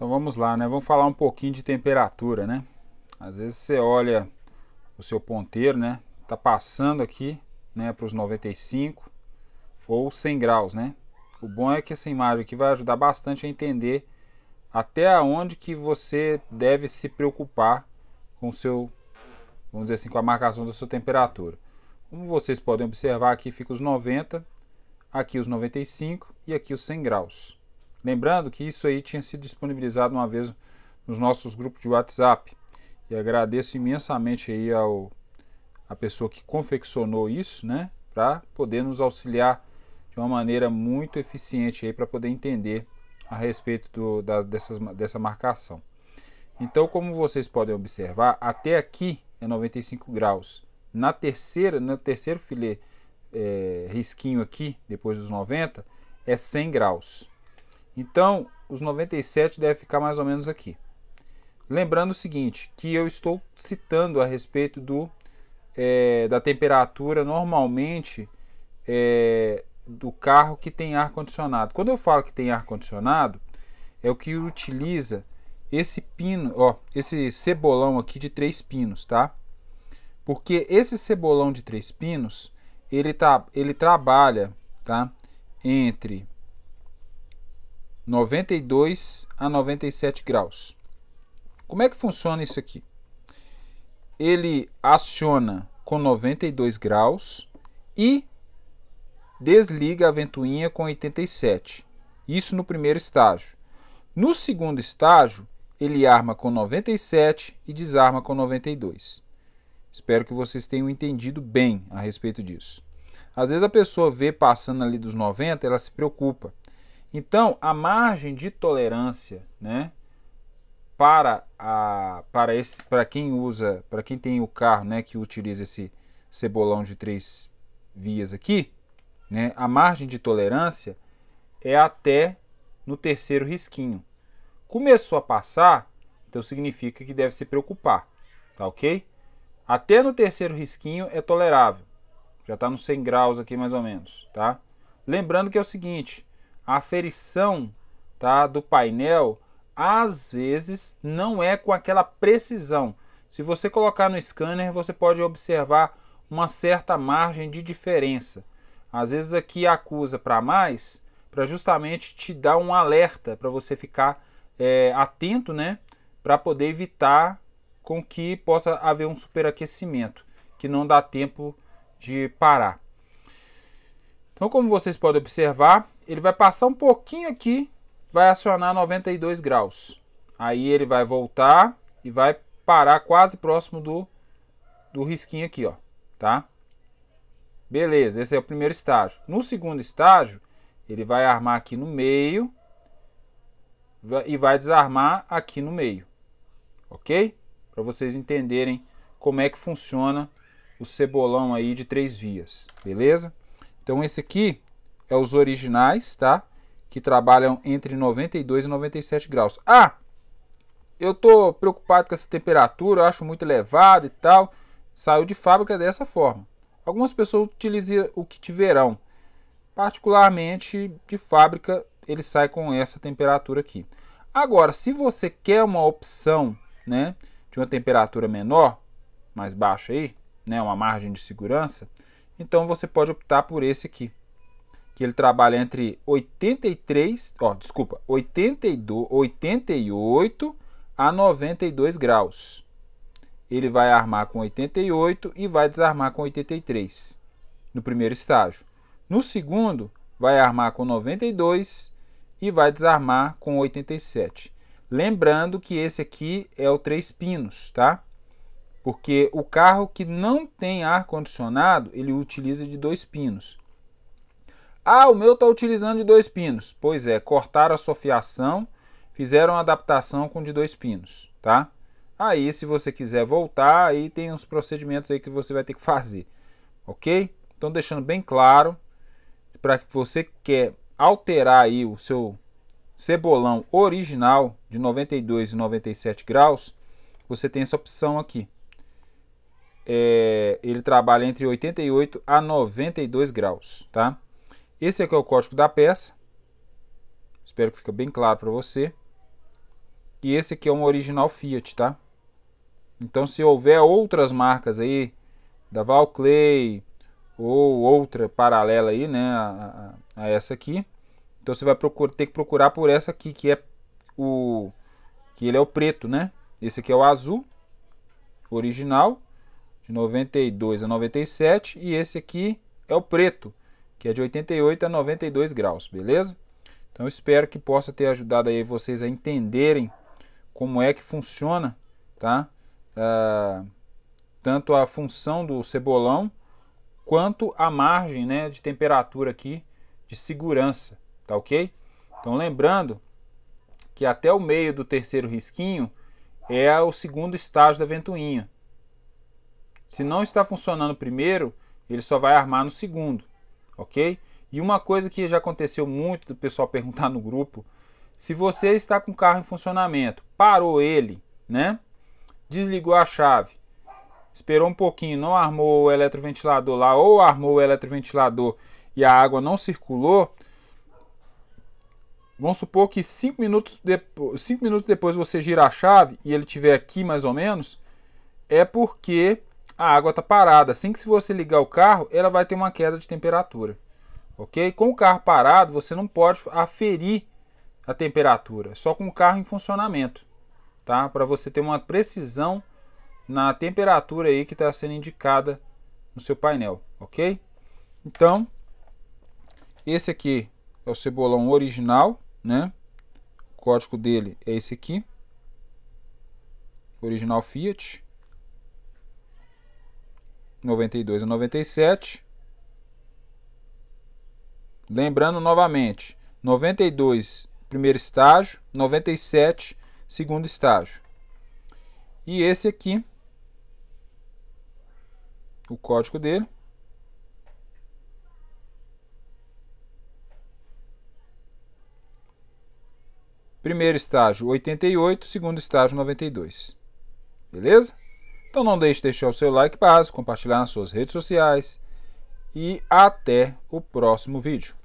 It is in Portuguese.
Então vamos lá, né? Vamos falar um pouquinho de temperatura, né? Às vezes você olha o seu ponteiro, né? Tá passando aqui, né, para os 95 ou 100 graus, né? O bom é que essa imagem aqui vai ajudar bastante a entender até onde que você deve se preocupar com o seu, vamos dizer assim, com a marcação da sua temperatura. Como vocês podem observar, aqui fica os 90, aqui os 95 e aqui os 100 graus. Lembrando que isso aí tinha sido disponibilizado uma vez nos nossos grupos de WhatsApp. E agradeço imensamente aí ao a pessoa que confeccionou isso, né, para poder nos auxiliar de uma maneira muito eficiente aí para poder entender a respeito do, da, dessas, dessa marcação. Então, como vocês podem observar, até aqui é 95 graus. Na terceira, no terceiro filé é, risquinho aqui, depois dos 90, é 100 graus. Então, os 97 deve ficar mais ou menos aqui. Lembrando o seguinte, que eu estou citando a respeito do, é, da temperatura normalmente é, do carro que tem ar-condicionado. Quando eu falo que tem ar-condicionado, é o que utiliza esse pino, ó, esse cebolão aqui de três pinos, tá? Porque esse cebolão de três pinos, ele, tá, ele trabalha, tá? Entre 92 a 97 graus. Como é que funciona isso aqui? Ele aciona com 92 graus e desliga a ventoinha com 87. Isso no primeiro estágio. No segundo estágio, ele arma com 97 e desarma com 92. Espero que vocês tenham entendido bem a respeito disso. Às vezes a pessoa vê passando ali dos 90, ela se preocupa. Então, a margem de tolerância, né, para a para esse para quem usa, para quem tem o carro, né, que utiliza esse cebolão de três vias aqui, né, a margem de tolerância é até no terceiro risquinho. Começou a passar, então significa que deve se preocupar, tá OK? Até no terceiro risquinho é tolerável. Já está nos 100 graus aqui mais ou menos, tá? Lembrando que é o seguinte, a aferição tá, do painel às vezes não é com aquela precisão. Se você colocar no scanner, você pode observar uma certa margem de diferença. Às vezes aqui acusa para mais, para justamente te dar um alerta, para você ficar é, atento, né? Para poder evitar com que possa haver um superaquecimento, que não dá tempo de parar. Então, como vocês podem observar, ele vai passar um pouquinho aqui, vai acionar 92 graus. Aí ele vai voltar e vai parar quase próximo do, do risquinho aqui, ó, tá? Beleza, esse é o primeiro estágio. No segundo estágio, ele vai armar aqui no meio e vai desarmar aqui no meio, ok? Para vocês entenderem como é que funciona o cebolão aí de três vias, beleza? Então esse aqui é os originais, tá? Que trabalham entre 92 e 97 graus. Ah, eu tô preocupado com essa temperatura, eu acho muito elevada e tal. Saiu de fábrica dessa forma. Algumas pessoas utilizam o kit verão. Particularmente de fábrica, ele sai com essa temperatura aqui. Agora, se você quer uma opção, né, de uma temperatura menor, mais baixa aí, né, uma margem de segurança, então você pode optar por esse aqui que ele trabalha entre 83, ó, desculpa, 82, 88 a 92 graus. Ele vai armar com 88 e vai desarmar com 83 no primeiro estágio. No segundo, vai armar com 92 e vai desarmar com 87. Lembrando que esse aqui é o três pinos, tá? Porque o carro que não tem ar condicionado, ele utiliza de dois pinos. Ah, o meu está utilizando de dois pinos. Pois é, cortaram a sua fiação, fizeram a adaptação com de dois pinos, tá? Aí, se você quiser voltar, aí tem uns procedimentos aí que você vai ter que fazer, ok? Então, deixando bem claro, para que você quer alterar aí o seu cebolão original de 92 e 97 graus, você tem essa opção aqui. É, ele trabalha entre 88 a 92 graus, tá? Esse aqui é o código da peça. Espero que fique bem claro para você. E esse aqui é um original Fiat, tá? Então se houver outras marcas aí, da Valclay ou outra paralela aí, né, a, a, a essa aqui. Então você vai procurar, ter que procurar por essa aqui, que é o que ele é o preto, né? Esse aqui é o azul original de 92 a 97 e esse aqui é o preto que é de 88 a 92 graus, beleza? Então espero que possa ter ajudado aí vocês a entenderem como é que funciona, tá? Ah, tanto a função do cebolão quanto a margem, né, de temperatura aqui de segurança, tá ok? Então lembrando que até o meio do terceiro risquinho é o segundo estágio da ventoinha. Se não está funcionando o primeiro, ele só vai armar no segundo ok? E uma coisa que já aconteceu muito do pessoal perguntar no grupo, se você está com o carro em funcionamento, parou ele, né? Desligou a chave, esperou um pouquinho, não armou o eletroventilador lá ou armou o eletroventilador e a água não circulou, vamos supor que 5 minutos, depo minutos depois você girar a chave e ele tiver aqui mais ou menos, é porque a água está parada. Assim que se você ligar o carro, ela vai ter uma queda de temperatura. Ok? Com o carro parado, você não pode aferir a temperatura, só com o carro em funcionamento, tá? Para você ter uma precisão na temperatura aí que está sendo indicada no seu painel, ok? Então, esse aqui é o cebolão original, né? O código dele é esse aqui, original Fiat. 92 a 97. Lembrando novamente, 92 primeiro estágio, 97 segundo estágio. E esse aqui, o código dele. Primeiro estágio 88, segundo estágio 92. Beleza? Então não deixe de deixar o seu like base, compartilhar nas suas redes sociais e até o próximo vídeo.